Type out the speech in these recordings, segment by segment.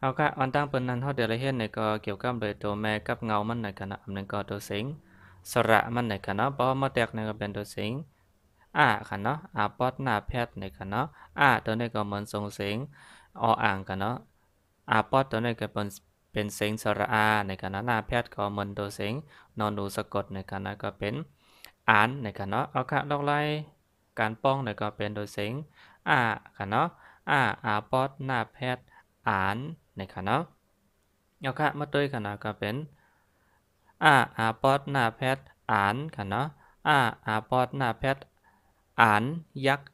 เอาค่ะ อันตั้งเป็นนั้นเทอาเดลเฮนในก็เกี่ยวกับเลยตัวแม่กับเงา มันในขณะอหนึ่งก็ตัวสิงสระมันในขณะพอมาแตกในก็เป็นตัวสิงอ่าคณะอ่าปอดหน้าแพทย์ในคณะอ่าตัวนี้ก็เหมือนทรงสิงอออ่างขณะอ่าปอดตัวนี้ก็เป็นเป็นสิงสระอาในคณะหน้าแพทย์ก็เหมือนตัวสิงนอนดูสะกดในคณะก็เป็น อ่านในคณะเอาค่ะดอกไล่การป้องในก็เป็นตัวสิงอ่าคณะะอ่าอ่าปอดหน้าแพทย์อ่านนขณะเนาเอาค่ะมาตัวขณนะก็เป็นอาอาปอดหน้าแพทย์อ่านคณะอนาอาอาปอดหน้าแพทย์อ่านยักษ์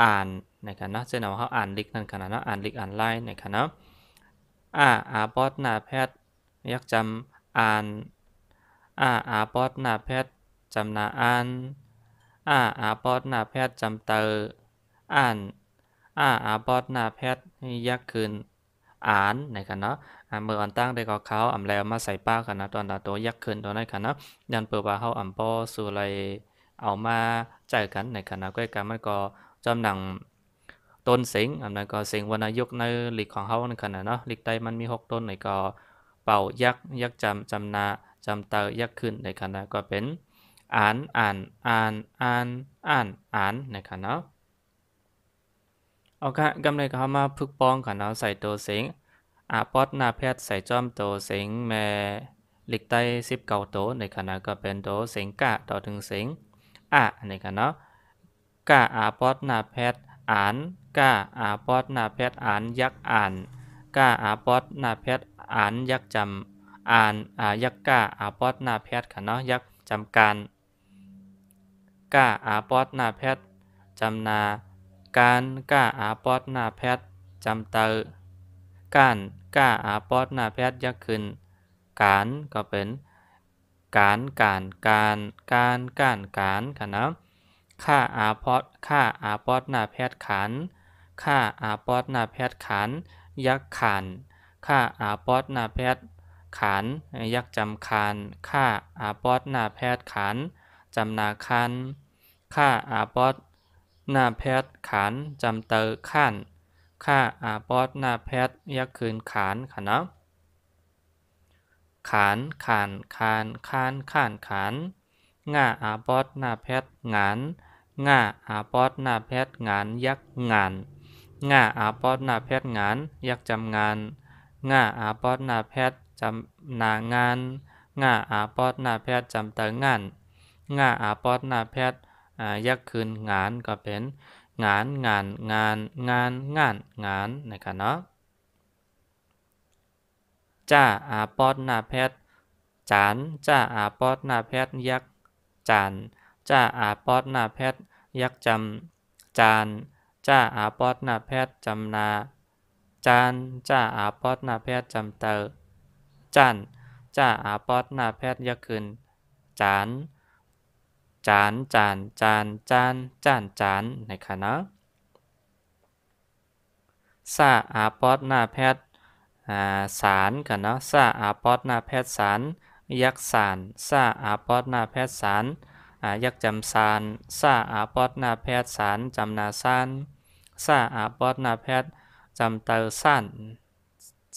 อ่านในขณะเนาเนเอาเขาอ่านลิกนั่นคณะเนาะอ่านลิกอ่านไลน์นขคะนาะอาอาปอดหน้าแพทย์ยักษ์จำอ่านอาอาปอดหน้าแพทย์จำนาอ่านอาอาปอดหน้าแพทย์จำเตออ่านอาอาปอดหน้าแพทย์ยักษ์คืนอ่านในคันเนาะเมื่ออันตั้งได้ก็เขาอ่ำแล้วมาใส่ป้ากันนะตอนตัวยักขึ้นตอนนั้นกันเนาะยันเปิดว่าเฮาอ่ำป้อสุไรเอามาใจกันในคันนะก็การมันก็จำหนังต้นเสียงอ่ำนั้นก็เสียงวรรณยุกในหลีกของเขาในกันนะเนาะหลีกใ้มันมีหกต้นในก็เป่ายักยักจำจำนาจำเตายักขึ้นในคันนะก็เป็น อ่านอ่าน อ่าน อ่าน อ่านอ่านในคันเนาะเอา่ะกำไรก็เข้ามาพึกป้องกันเอาใส่ตัวเสงอาปอดนาแพทย์ใส่จอมตัวเสงแม่หลิกไต้สิบเก่าโตในขณะก็เป็นัวเสงกะต่อถึงเสงอ่ะในขณะกะอาปอดนาแพทย์อ่านกะอาปอดนาแพทย์อ่านยักอ่านกะอาปอดนาแพทย์อ่านยักจำอ่านอ่ายักกะอาปอดนาแพทย์ค่ะเนาะยักจำการกะอาปอดนาแพทย์จำนาการ ก้าอาปอดหน้าแพทย์จำเตอร์การก้าอาปอดหน้าแพทย์ยักขึ้น การก็เป็นการการการการการการค่ะนะค่าอาปอดค่าอาปอดหน้าแพทย์ขันค่าอาปอดหน้าแพทย์ขัน ยักขันค่าอาปอดหน้าแพทย์ขันยักจำคันค่าอาปอดหน้าแพทย์ขันจำนาคันค่าอาปอดหน้าแพทย์ขานจำเตอขานข้าอาปอดหน้าแพทย์ยักคืนขานขะนะขานขานขานขานขานขานง่าอาปอดหน้าแพทย์งานง่าอาปอดหน้าแพทย์งานยักงานง่าอาปอดหน้าแพทย์งานยักจำงานง่าอาปอดหน้าแพทย์จำนางานง่าอาปอดหน้าแพทย์จำเตองานง่าอาปอดหน้าแพทย์ยักคืนงานก็เป็นงานงานงานงานงานงานนะครับเนาะจ้าอาปอดนาแพทย์จานจ้าอาปอดนาแพทย์ยักจานจ้าอาปอดนาแพทย์ยักจำจานจ้าอาปอดนาแพทย์จำนาจานจ้าอาปอดนาแพทย์จำเตอจานจ้าอาปอดนาแพทย์ยักคืนจานจานจาน จาน จาน จาน จานจานนะคะเนาะซาอาปอดนาแพทย์สารกันเนาะซาอาปอดนาแพทย์สารยักษ์สารซาอาปอดนาแพทย์สารยักษ์จำสารซาอาปอดนาแพทย์สารจำนาสานซาอาปอดนาแพทย์จำเตอสั้น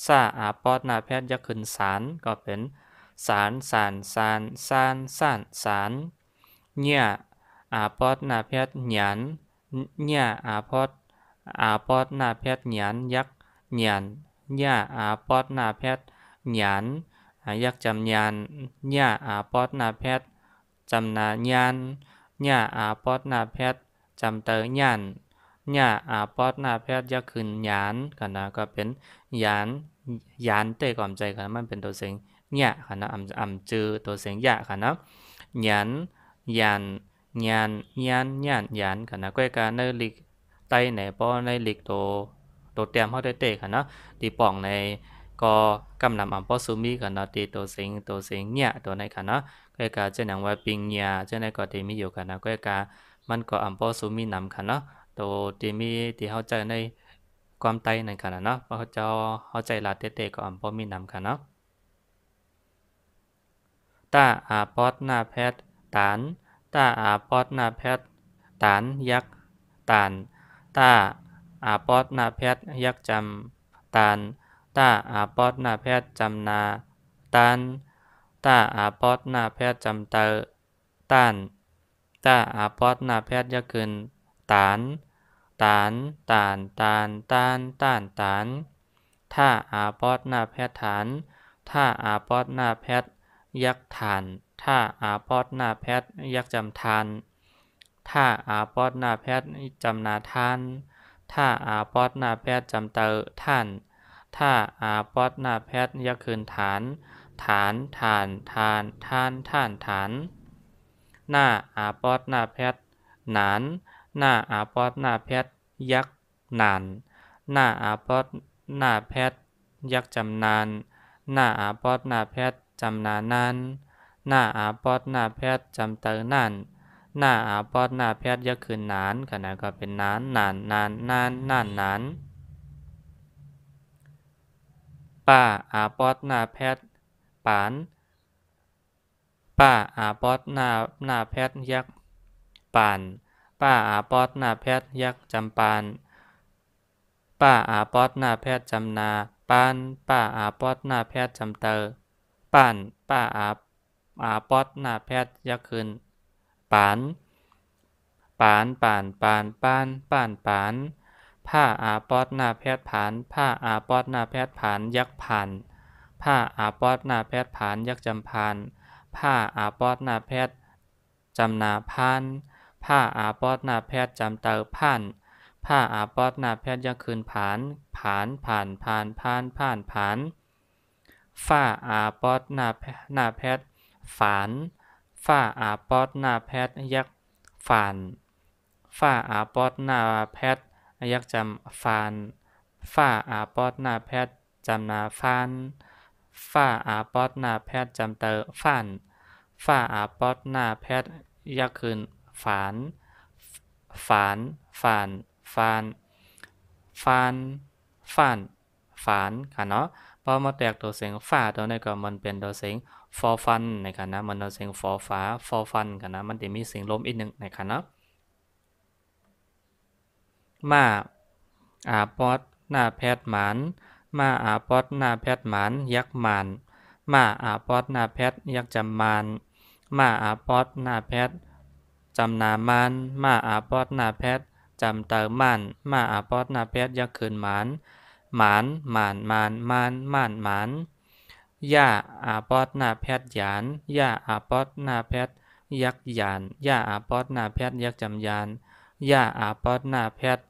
ซาอาปอดนาแพทย์ยักษ์ขึ้นสารก็เป็นสารสารสารสารสารสารเนี่ยอาปอดนาเพทย์หยันเนี่ยอาปอดอาปอดนาเพทย์หยันยักษ์หยันเนี่ยอาปอดนาเพทย์หยันยักษ์จำยานเนี่ยอาปอดนาเพทย์จำนายานเนี่ยอาปอดนาเพทย์จำเตอหยันเนี่ยอาปอดนาเพทย์ยักษ์ขึ้นหยันกันนะก็เป็นหยันหยันเตะก่อมใจกันมันเป็นตัวเสียงเนี่ยคัะนะอ่ำอ่ำจือตัวเสียงยะคัะนะหยัน nhàn nhàn nhàn nhàn nhàn cả nó quay cả nơi lịch tay này po nơi lịch tổ tổ tiệm họ tê tê cả nó thì bỏng này có cầm làm ẩm po số mi cả nó thì tổ sinh tổ sinh nhẹ tổ này cả nó quay cả trên hàng ngoài bình nhà trên này có thì mi hiểu cả nó quay cả mình có ẩm po số mi nằm cả nó tổ thì mi thì họ chơi nơi ความไตนั่นค่ะเนาะเพราะเขาจะเข้าใจลาเตเตก็อ่ำพอมีนำค่ะเนาะตาอาปอดหน้าแพทย์ตาน ตาอาปอดนาแพทตานยักตาน ตาอาปอดนาแพทยักจำตาน ตาอาปอดนาแพทจำนาตาน ตาอาปอดนาแพทจำเตอตาน ตาอาปอดนาแพทยักขึ้น ตาน ตาน ตาน ตาน ตาน ตานตาน ถ้าอาปอดนาแพทฐาน ถ้าอาปอดนาแพทย์ยักทาน ถ้าอาปอดหน้าแพทย์ยักจำทาน ถ้าอาปอดหน้าแพทย์จำนาทาน ถ้าอาปอดหน้าแพทย์จำเตอท่าน ถ้าอาปอดหน้าแพทย์ยักคืนฐาน ฐานฐานฐานฐานฐานฐาน หน้าอาปอดหน้าแพทย์หนาน หน้าอาปอดหน้าแพทย์ยักหนานหน้าอาปอดหน้าแพทย์ยักจำนาน หน้าอาปอดหน้าแพทย์จำนานั้น หน้าอาปอดหน้าแพทย์จำเตอนั่นหน้าอาปอดหน้าแพทย์ยะคืนนานขณะก็เป็นนานนานนานนานนานนานป้าอาปอดหน้าแพทย์ปาน ป้าอาปอดหน้า หน้าแพทย์ยักษ์ปาน ป้าอาปอดหน้าแพทย์ยักษ์จำปาน ป้าอาปอดหน้าแพทย์จำนา ปาน ป้าอาปอดหน้าแพทย์จำเตอป่าน ป้าอาอาปอดหน้าแพทย์ยักขึ้นปานปานป่านปานปานป่านปาน ผ้าอาปอดหน้าแพทย์ผาน ผ้าอาปอดหน้าแพทย์ผานยักผ่าน ผ้าอาปอดหน้าแพทย์ผานยักจำพาน ผ้าอาปอดหน้าแพทย์จำนาพานผ้าอาปอดหน้าแพทย์จำเตาผ่าน ผ้าอาปอดหน้าแพทย์ยักคืนผานผาน ผ่าน ผ่านผ่านผ่านผานผานผานฝ้าอาปอดหน้าหน้าแพทย์ฝาน ฝ้าอาปอดหน้าแพทย์ยักฝานฝ้าอาปอดหน้าแพทย์ยักจำฝานฝ้าอาปอดหน้าแพทย์จำนาฟานฝ้าอาปอดหน้าแพทย์จำเตอฟานฝ้าอาปอดหน้าแพทย์ยักคืนฝานฝานฝานฝานฝานฝานฝานค่ะเนาะพอมาแตกตัวเสียงฝ่าตัวนี้ก็มันเป็นตัวเสียงฟอฟันนะครับนะมันตัวเสียงฟอฟ้าฟอฟันกันนะมันจะมีเสียงลมอีกหนึ่งนะครับนะมาอาปอดหน้าแพทย์หมันมาอาปอดหน้าแพทย์หมันยักษ์หมันมาอาปอดหน้าแพทย์ยักษ์จำมันมาอาปอดหน้าแพทย์จำนามันมาอาปอดหน้าแพทย์จำเติมมันมาอาปอดหน้าแพทย์ยักษ์คืนหมันหมานหมาน หมาน หมาน หมาน หมาน ย่าอาปอดนาแพทย์ยาน ย่าอาปอดนาแพทย์ยักษ์ยานย่าอาปอดนาแพทย์ยักษ์จำยานย่าอาปอดนาแพทย์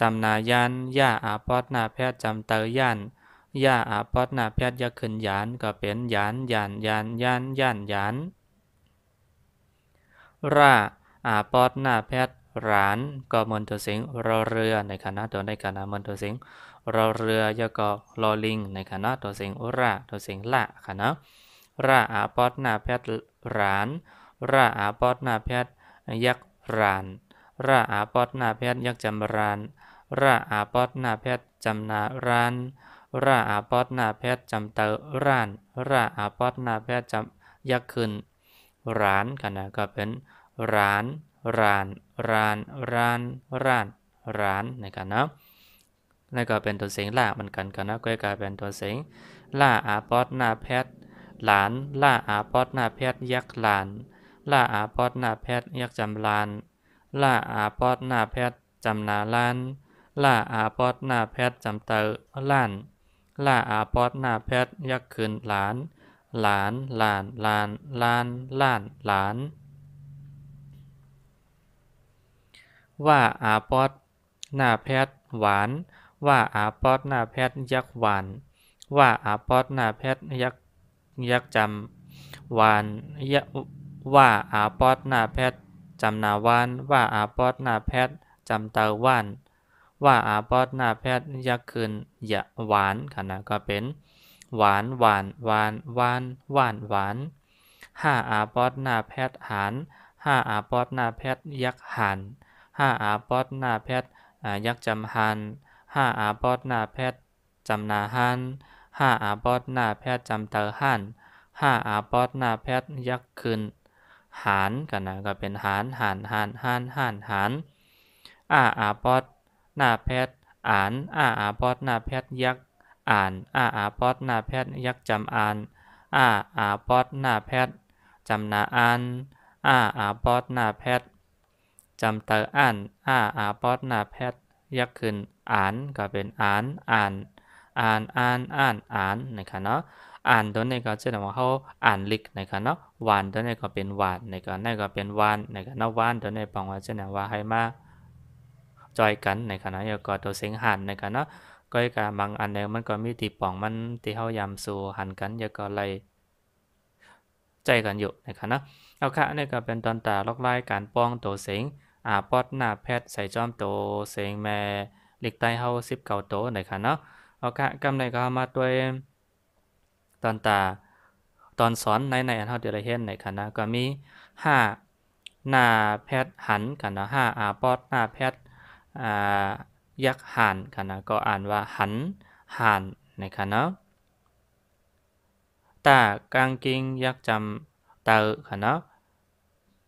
จำนายาน ย่าอาปอดนาแพทย์จำเตยานย่าอาปอดนาแพทย์ยักษ์ขึ้นยาน ก็เป็นยานยานยานยานยานยาน ราอาปอดนาแพทย์ร้านก็มนตัวสิงรอเรือในคณะตัวในคณะมนตัวสิงรอเรือยก็ลอลิง ในคณะตัวสิยงระตัวสิงละคณะระอาปอดนาแพทย์ร้านระอาปอดนาแพทย์ยักษ์รานระอาปอดนาแพทย์ยักษ์จำรานระอาปอดนาแพทย์จำนารานระอาปอดนาแพทย์จำเตอร้านระอาปอดนาแพทย์จำยักษ์ขึ้นร้านคณะก็เป็นร้านร้าน ร้าน ร้าน ร้านร้าน ในกันาะนั่นก็เป็นตัวเสียงล่าเหมือนกันกันนะก็กลายเป็นตัวเสียงล่าอาปอดหน้าแพทย์หลาน ล่าอาปอดหน้าแพทย์ยักษ์หลานล่าอาปอดหน้าแพทย์ยักษ์จำลานล่าอาปอดหน้าแพทย์จำนาล้านล่าอาปอดหน้าแพทย์จำเตอล้านล่าอาปอดหน้าแพทย์ยักษ์คืนหลาน หลานหลาน หลานหลานหลานหลานว่าอาปอดหน้าแพทย์หวาน ว่าอาปอดหน้าแพทย์ยักษหวานว่าอาปอดหน้าแพทย์ยักษยักจำหวานยะว่าอาปอดหน้าแพทย์จำนาวานว่าอาปอดหน้าแพทย์จำตาวานว่าอาปอดหน้าแพทย์ยักษคืนยะหวานขณะก็เป็น หวานหวานหวานหวานหวานหวานห้าอาปอดหน้าแพทย์หานห้าอาปอดหน้าแพทย์ยักษหานห้าอาปอดหน้าแพทย์ยักจำฮันห้าอาปอดหน้าแพทย์จำนาฮันห้าอาปอดหน้าแพทย์จำเตอฮันห้าอาปอดหน้าแพทย์ยักขึ้นหานกันนะก็เป็นหานหานหานหานหานหานอ้าอาปอดหน้าแพทย์อ่านอ้าอาปอดหน้าแพทย์ยักอ่านอ้าอาปอดหน้าแพทย์ยักจำอ่านอ้าอาปอดหน้าแพทย์จำนาอ่านอ้าอาปอดหน้าแพทย์จำเตออ่านอ่าอาปอดนาแพทยักขึ้นอ่านก็เป็นอ่านอ่าน อ่านอ่านอ่านอ่านนะคะเนาะอ่านตัวนี้ก็จะนยว่าเขาอ่านลิกนะคะเนาะวานตัวนี้ก็เป็นวานนะคะนี่ก็เป็นวานนะคะเนาะวานตัวนี้ปองว่าจะนยว่าให้มาจอยกันนะคะเนาะแล้วก็ตัวเสียงหันนะคะเนาะก็การบางอันเนี่ยมันก็มีตีป่องมันตีเขายำสู่หันกันแล้วก็เลยใจกันอยู่นะคะเนาะเอาค่ะนี่ก็เป็นตอนตาลอกไล่การป้องตัวเสียงอาปอดหน้าแพทย์ใส่จอมโตเสียงแม่หลีกใต้เฮาสิบเก่าโตหน่อยค่ะเนาะเอาค่ะกำในก็มาด้วยตอนตาตอนสอนในในอัเท่าเดียวเห็นหนค่ะนะก็มีห้าหน้าแพทย์หันค่ะนาะห้าอาปอดหน้าแพทย์อ่ายักษ์หันค่ะนะก็อ่านว่าหันหันหนค่ะเนาะตากางกิงยักษ์จำเตอค่ะเนาะ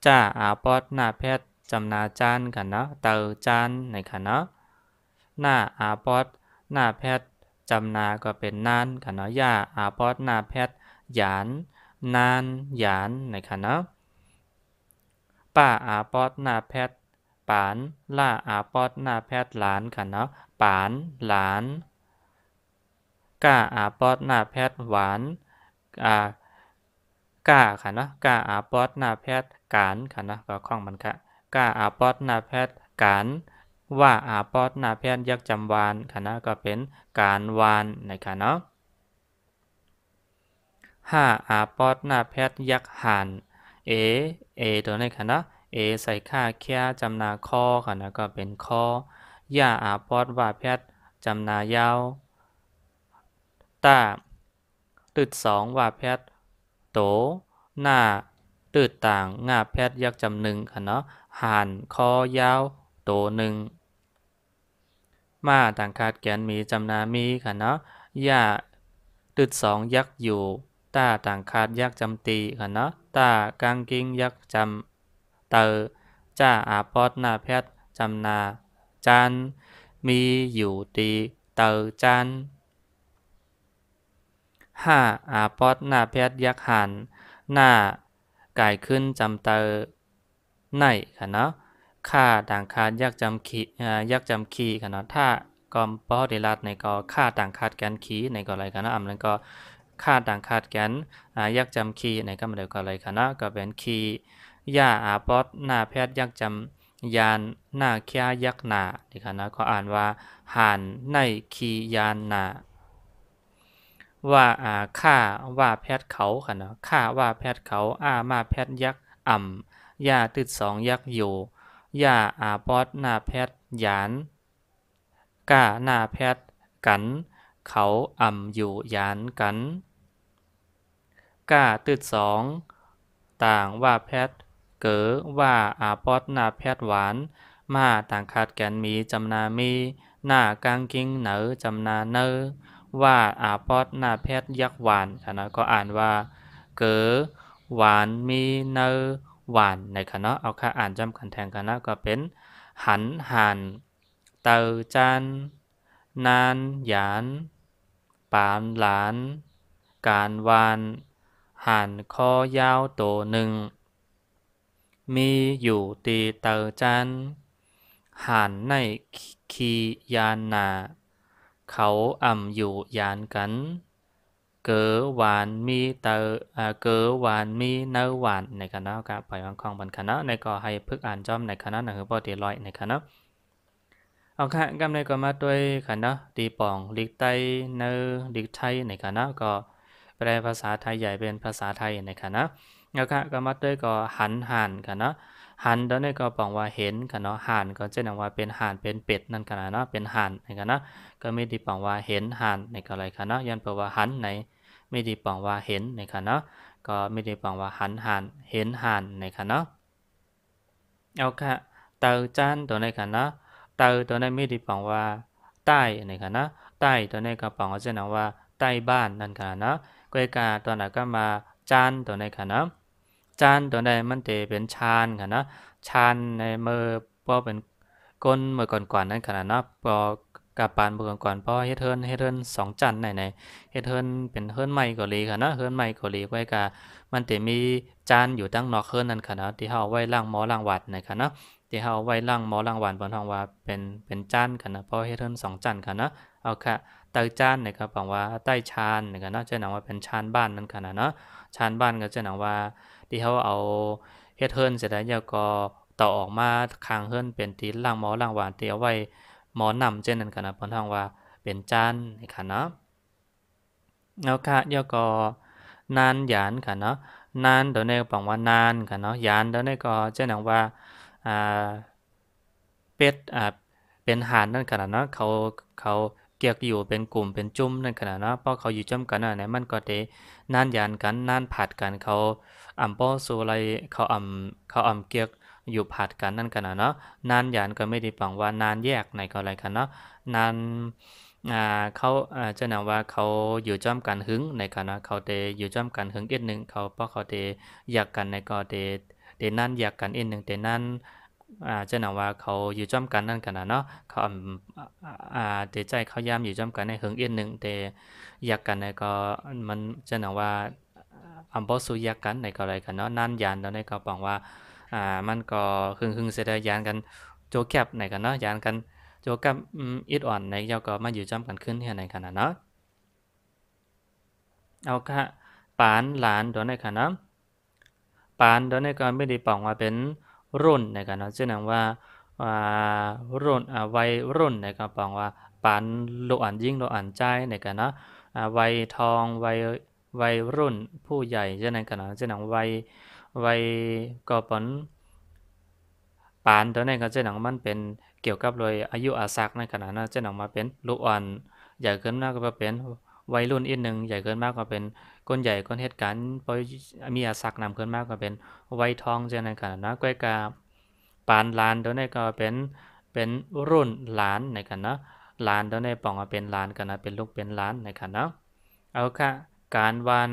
จ้าอาปอดหน้าแพทย์จำนาจานกันเนาะ เตาจานในค่ะเนาะ หน้าอาปอดหน้าแพทย์จำนา ก็เป็นนานค่ะเนาะยาอาปอดหน้าแพทย์หยานนานหยานในค่ะเนาะ ป้าอาปอดหน้าแพทย์ปาน ล่าอาปอดหน้าแพทย์หลาน ค่ะเนาะ ปาน หลานก้าอาปอดหน้าแพทย์หวานอ่าก้าค่ะเนาะก้าอาปอดหน้าแพทย์การค่ะเนาะ ก็คล้องมันค่ะกาอาปอดนาแพทย์การว่าอาปอดนาแพทย์ยักจำวานคณะะก็เป็นการวานนะคะเนาะห้าอาปอดนาแพทย์ยักหันเอเอตัวนี้ค่ะเนาะเอใส่ค่าแค่จำนาคอค่ะนะก็เป็นคอย่าอาปอดว่าแพทย์จำนายาวตาตืดสองว่าแพทย์โต หน้าตืดต่างงาแพทย์ยักจำหนึ่งค่ะเนาะห่านคอยาวโตหนึ่งมาต่างคาดแกนมีจำนามีค่ะเนาะย่าตึดสองยักอยู่ ตาต่างคาดยักจำตีค่ะเนาะ ตากางกิ้งยักจำเตอจ้าอาปอดนาแพทย์จำนาจันมีอยู่ตีเตอจันห้าอาปอดนาแพทย์ยักหัน หน้าไก่ขึ้นจำเตอในค่ะเนาะค่าต่างคาดยักจำขียักจำขีค่ะเนาะถ้ากอมปอเดลัดในก็ค่าต่างคาดแกนขีในก็อะไรค่ะเนาะอำนั้นก็ค่าต่างคาดแกนยักจำขีในก็มาเดียวก็อไรค่ะเนาะก็เป็นขีย่าอาปอดหน้าแพทย์ยักจำยานหน้าแค่ยักหนาดีค่ะนะก็อ่านว่าหานในขียานหนาว่าอาข่าว่าแพทย์เขาค่ะเนาะค่าว่าแพทย์เขาอามาแพทย์ยักอ่ำยาตืดสองยักอยู่ยาอาปอดหน้าแพทย์หยาน ก้าหน้าแพทย์กัน เขาอ่ำอยู่หยานกันก้าตืดสองต่างว่าแพทย์เก๋อว่าอาปอดหน้าแพทย์หวาน มาต่างคาดแกนมีจำนามีหน้ากางกิ้งเหนอจำนาเนอ ว่าอาปอดหน้าแพทย์ยักหวานนะก็อ่านว่าเก๋อหวานมีเนอหวานในคณะเอาค่าอ่านจำกันแทงคณะก็เป็น หันหันเตาจานนานหยาน ปานหลาน การวานหันคอยาวโตหนึ่ง มีอยู่ตีเตาจันหันในคียานนา เขาอ่ำอยู่ยานกันเก๋หวานมีเตอเก๋หวานมีเนื้อหวานในคณะกับปล่อยวังคองบนคณะในก็ให้พึกอ่านจอมในคณะนะคือปอดีลอยในคณะเอาค่ะกำในก็มาด้วยคณะดีป่องลิกไตเนื้อลิกไทยในคณะก็แปลภาษาไทยใหญ่เป็นภาษาไทยในคณะเอาค่ะก็มาด้วยก็หันหันคณะหันตอนนี้ก็บอกว่าเห็นคณะหันก็จะนำว่าเป็นหันเป็นเป็ดนั่นกันะเนาะเป็นหันในคณะก็มีดี่บอกว่าเห็นหันในก็อะไรคณะยันแปลว่าหันในไม่ได้ปองว่าเห็นนะคะเนาะก็ไม่ได้ปองว่าหันหันเห็นหันนะคะเนาะเอาค่ะเตาจานตัวนีนค่ะเนาะเตาตัวนี้นไม่ได้ปองว่าใต้นะคะเนาะใต้ตัวนี้ก็ปองจะนะว่า ใต้บ้านนั่นค่ะเนาะกวยกาตัวไหนก็มาจานตัวนีนค่ะเนาะจานตัวใ้มันจะเป็นชานค่ะเนาะชานในมือพอเป็นก้นมื่อก่อนๆนั่นคนาเนาะพอกับปานเบือก่อนเพราะเฮเทิร์นเฮเทิร์นสองจันไหนไหนเฮเทิร์นเป็นเฮิร์นใหม่กาหลีค่ะนะเฮิร์นใหม่เกาหลีไว้กะมันจะมีจานอยู่ตั้งนอกเฮิร์นนั่นค่ะนะที่เขาไว้ล่างหมอล่างหวัดนะคะนะที่เขาไว้ล่างหมอล่างหวัดบนทองว่าเป็นเป็นจานค่ะนะเพราะเฮเทิร์นสองจันค่ะนะเอาค่ะตยจานนะครับบอกว่าใต้ชานนะครับเนาะจะหนังว่าเป็นชานบ้านนั่นค่ะนะเนาะชานบ้านก็จะหนังว่า ที่เขาเอาเฮเทิร์นเสร็จแล้วก็ต่อออกมาคางเฮิร์นเป็นตีล่างหมอล่างหวานเตียวไว้หมอนำเจนนั่นกันนะพอนทองว่าเป็นจันนี่ค่ะเนาะ แล้วค่ะเดี๋ยวก็นานยานค่ะเนาะ นานเดี๋ยวนี้บอกว่านานค่ะเนาะยานเดี๋ยวนี้ก็เจนนังว่าอ่า เป็ด อ่า เป็นหานนั่นขนาดเนาะ เขา เขาเกียกอยู่เป็นกลุ่มเป็นจุ่มนั่นขนาดเนาะพะเขาอยู่จ้มกันน่ะเนี่ยมันก็เดนานยานกัน นานผัดกัน เขาอ่ำป้อสูอะไร เขาอ่ำเขาอ่ำเกียกอยู่ผัดกันนั่นกันนะเนาะนานหยานก็ไม่ได้ปังว่านานแยกในก็อะไรกันเนาะนานเขาจะนำว่าเขาอยู่จ้อมกันหึงในกันนะเขาเตอยู่จ้อมกันหึงเอ็ดหนึ่งเขาเพราะเขาเตอยากกันในก็เตเตนั่นอยากกันเอ็ดหนึ่งเตนั่นจะนาว่าเขาอยู่จ้อมกันนั่นกันนะเนาะเขาเตใจเขาย่ำอยู่จ้อมกันในหึงเอยนหนึ่งเตอยากกันในก็มันจะนาว่าอัมบอสุยากันในก็อะไรกันเนาะนั่นยานแล้วในก็บอกว่า่ามันก็ครึ่งคึงเสียดายานกันโจแคบไหนกันเนาะยานกันโจกับอิดอ่อนในเจ้าก็มาอยู่จ้ากันขึ้นที่ไหนกันนะเนาะเอาค่ะปานหลานดัวไหนค่ะเนาะปานดัวไหนก็ไม่ได้ป่องว่าเป็นรุ่นในกันเนาะชื่อนังว่ารุ่นวัยรุ่นในก็ป่องว่าปานโลอ่นยิ่งโลอ่นใจในกันเนาะวัยทองวัยวัยรุ่นผู้ใหญ่เช่นนั้นกันเนาะเช่นนั้นวัยวัยก็ปนปานตัวนี้นก็เจ้าหนังมันเป็นเกี่ยวกับเลยอายุอาสักในขณะนั้นเจ้าหนังมาเป็นลูกอ่อนใหญ่ขึ้นมากก็เป็นวัยรุ่นอีกหนึ่งใหญ่เกินมากก็เป็นก้นใหญ่ก้นเหตุการณ์พอมีอาสักนำเกินมากก็เป็นวัยทองเจ้าในขณะนั้นก้อยกาปานลานตัวนี้ก็เป็นเป็นรุ่นหลานในขณนะหลานตัวนี้ปองมาเป็นหลานกันนะเป็นลูกเป็นหลานในขันะเอาค่ะการวาน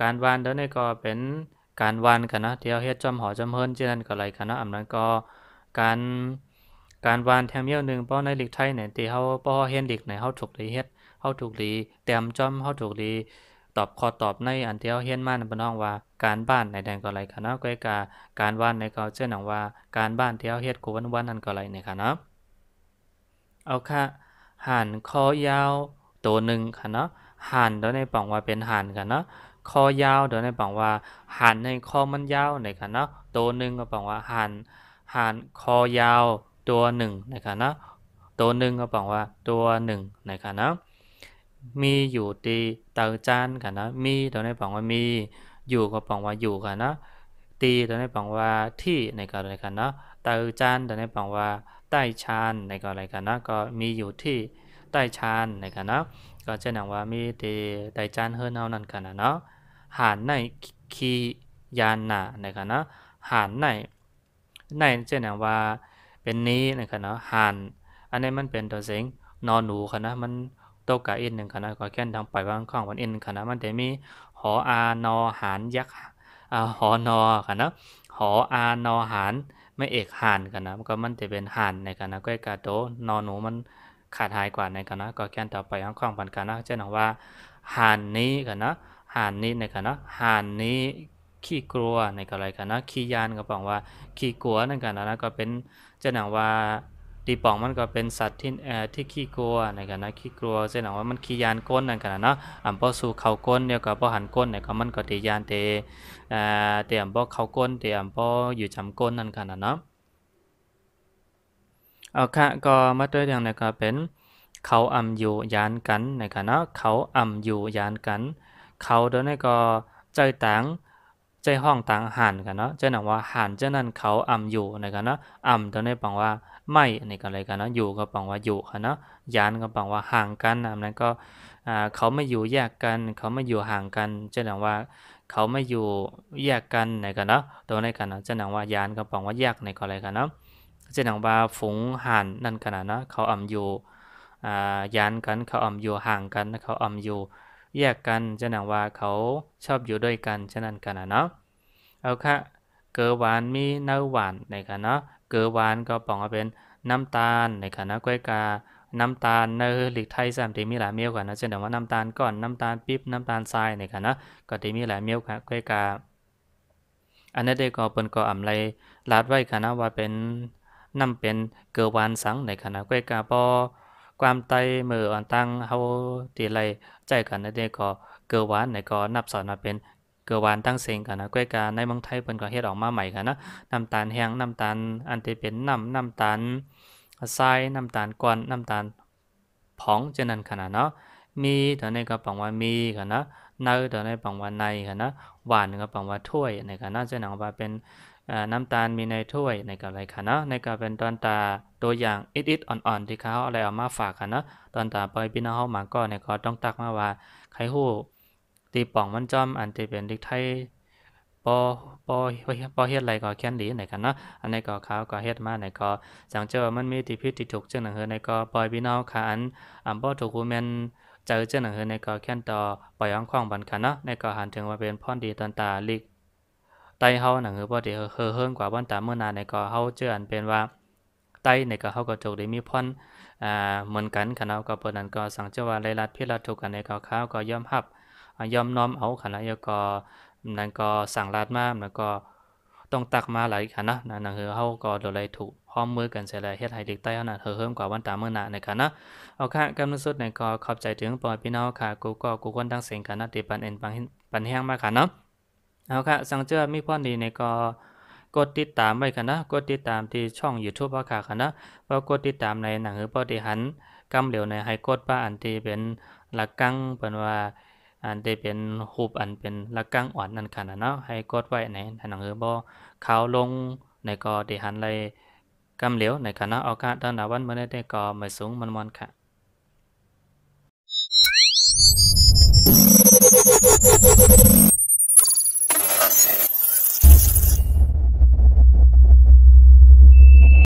การวานตัวนี้ก็เป็นการวันกันนะเที่ยวเฮ็ดจอมหอจอมเฮิรนเจนันก็ไรกันนะอำนั้นก็ การการวานแทมเยี่ยวหนึ่งเพราะในหลีกไทยเนี่ยตีเขาเพราะเฮ็ดหลีกในเขาถูกดีเฮ็ดเขาถูกดีเต็มจอมเขาถูกดี ตอบคอตอบในอันเที่ยวเฮ็ดมานบน้องว่าการบ้านในแดงก็ไรกันนะก็กาการวานในก็เชื่อหนังว่าการบ้านเที่ยวเฮ็ดกูวันวันนั่นก็ไรเนี่ยค่ะนะเอาค่ะหันคอยาวตัวหนึ่งค่ะเนาะหันแล้วในป่องว่าเป็นหันค่ะเนาะคอยาวเดี๋ยวในบอกว่าหันในคอมันยาวในครเนาะตัวหนึ่งก็บอกว่าหัน หันคอยาวตัวหนึ่งในครเนาะตัวหนึ่งก็บอกว่าตัวหนึ่งในครเนาะมีอยู่ตีเตาจานกันนะมีตัวในบอกว่ามีอยู่ก็บอกว่าอยู่กันนะตีตัวในบอกว่าที่ในก็อะไรกันเนะเตาจานตัวในบอกว่าใต้ชานในก็อะไรกันนะก็มีอยู่ที่ใต้ชานในกันนะก็ะนันว่ามีตีใต้จานเฮร์นเอานั่นกันนะเนาะหานไนคียานนานะครนะหานในในเช่นว่าเป็นนี้นะครนะหานอันนี้มันเป็นตัวเสียงนอนหนูคณะมันโตกะอินหนึ่งคณะก็แค่นทางไปว่างข้องวันอินคณะมันจะมีหออานอหานยักษ์หอนอค่ะะหออานอหานไม่เอกหานคณะก็มันจะเป็นหานในค่ะก็กาโตนอนหนูมันขาดหายกว่าในคณะก็แค่นต่อไปว่างข้องวันคณะะเช่นว่าหานนี้คณะหานนี้ในกรันเนาะหานนี้ขี้กลัวในกรันอะไรกันเนาะขี้ยานก็บอกว่าขี้กลัวนั่นกันนะก็เป็นจะหนังว่าตีปองมันก็เป็นสัตว์ที่เอ่อที่ขี้กลัวในกรันนะขี้กลัวจสหนังว่ามันขี้ยานก้นนั่นกันนะเนาะอัมพอสู่เข่าก้นเดียวกับพอหันก้นในกันมันก็ตียานเตเอ่อเตอ่ำมพอเข่าก้นเตอ่ำมพออยู่จำก้นนั่นกันนะเนาะเอาค่ะก็มาด้วยอย่างนกครัเป็นเขาอ่ำอยู่ยานกันในกรันเนาะเขาอ่ำอยู่ยานกันเขาเดินใวนี้ก็ใจตัง ใจห้องตังหันกันเนาะใจหนังว่าหันเจ้านั่นเขาอ่ำอยู่ในกันเนาะ อ่ำเดินใวนี้ปังว่าไม่ในก่กอะไรกันเนาะ อยู่ก็ปังว่าอยู่กัะเนาะ ยานก็ปังว่าห่างกันอ่ำนั้นก็เขาไม่อยู่แยกกัน เขาไม่อยู่ห่างกันใจหนังว่าเขาไม่อยู่แยกกันในกันเนาะ ตัวในกันเนาะจะหนังว่ายานก็ปองว่าแยกในก็อะไรกันเนาะจะหนังว่าฝูงหันนั่นขนาดเนาะ เขาอ่ำอยู่ยานกันเขาอ่ำอยู่ห่างกัน เขาอ่ำอยู่แยกกันจะหนังว่าเขาชอบอยู่ด้วยกันฉะนั้นกันนะเนาะเอาค่ะ เกลือหวานมีเนื้อหวานในะคะเนาะเกลือหวานก็ปองเอาเป็นน้ำตาลในะคะนะกล้วยกา น้ำตาลเนอหลีกไทยสามตีมีหลายเมี้ยวกันนะเช่นแต่ว่าน้ำตาลก่อนน้ำตาลปิ๊บน้ำตาลทรายในะคะนะก็ตีมีหลายเมี้ยวค่ะกล้วยกาอันนี้ได้ก็เป็นก็อำไรลาดไว้ค่ะนะว่าเป็นนำเป็นเกลือหวานสังในคนะกล้วยกาปอความไตเมืออันตังเฮาตีไรใจกันนนเดงก็เกวานไหนก็นับสอนมาเป็นเกวานตั้งเซงกันนะก้วยการในเมืองไทยเป็นก็เฮ็ดออกมาใหม่กันนะน้ำตาลแห้งน้ำตาลอันที่เป็นน้ำน้ำตาลทรายน้ำตาลก้อนน้ำตาลผงเจนั้นขนาดเนาะมีตอนนี้ก็ปองว่ามีกันนะเนื้อตอนนี้ปองว่าในกันนะหวานก็ปองว่าถ้วยในกันนะเจนังนว่าเป็นน้ำตาลมีในถ้วยในกับอะไรคะเนาะในกับเป็นตอนตาตัวอย่างอิดอิดอ่อนๆที่เขาอะไรเอามาฝากคัะเนาะตอนตาปอยพี่น้องเขามาก็ในก็ต้องตักมาว่าไข่หูตีป่องมันจอมอันที่เป็นเด็กไทยปอปอปอเฮ็ดอะไรก็แค้นดีไหนกันเนาะอันในก็เขาก็เฮ็ดมาไหนก็สังเจอมันมีที่พิษที่ถูกเจ้าหนังเฮือในก็ปอยพี่น้องค่ะอันอันปอถูกคูเมนเจอเจ้าหนังเฮือในก็แค้นต่อปล่อยอ้างคว้องบันคันเนาะในก็หันถึงว่าเป็นพ่อดีตอนตาลิกไตเฮาหนังคือบ่ได้เฮอเฮิงกว่าบ้านตามเมื่อนานในก็เฮาเจออันเป็นว่าไตในก็เฮาก็จกได้มีพรอ่าเหมือนกันคณนก็เปิ้นนั้นก็สั่งเจ้าว่าไลรัดพิรัดทุกกันในก็ข้าวก็ยอมรับยอมน้อมเอาคณะยลก็นั้นก็สั่งรัดมาแล้วก็ต้องตักมาหลายคณนนะนั่นคือเฮาก็โดนไลถูกพร้อมมือกันเสจแล้วเฮ็ดให้เด็กใต้เฮานังเฮอเฮิมกว่าวันตามเมื่อนานในคณนะเอาค่ะกำลังสุดในก็ขอบใจถึงปอพี่น้องค่ะกูก็กูคนทั้งเสียงกันนะที่ปันเอ็นปันปันแห้งมาค่ะเนาะเอาค่ะ สังเจอมีพ่อนีในก็กดติดตามไว้ค่ะนะกดติดตามที่ช่องยูทูบพ่อค่ะค่ะนะพะกดติดตามในหนังหรือพอที่หันกำเหลียวในให้กดป้าอันที่เป็นหลักกังเป็นว่าอันที่เป็นหูปอันเป็นหลักกังอ่อนนั่นค่ะนะเนาะให้กดไว้ในหนังหรือบ่ขาวลงในก็ที่หันเลยกำเหลียวในค่ะนะเอาค่ะตอนหนาวันเมื่อได้ก็มาสูงมันมันค่ะ Thank you.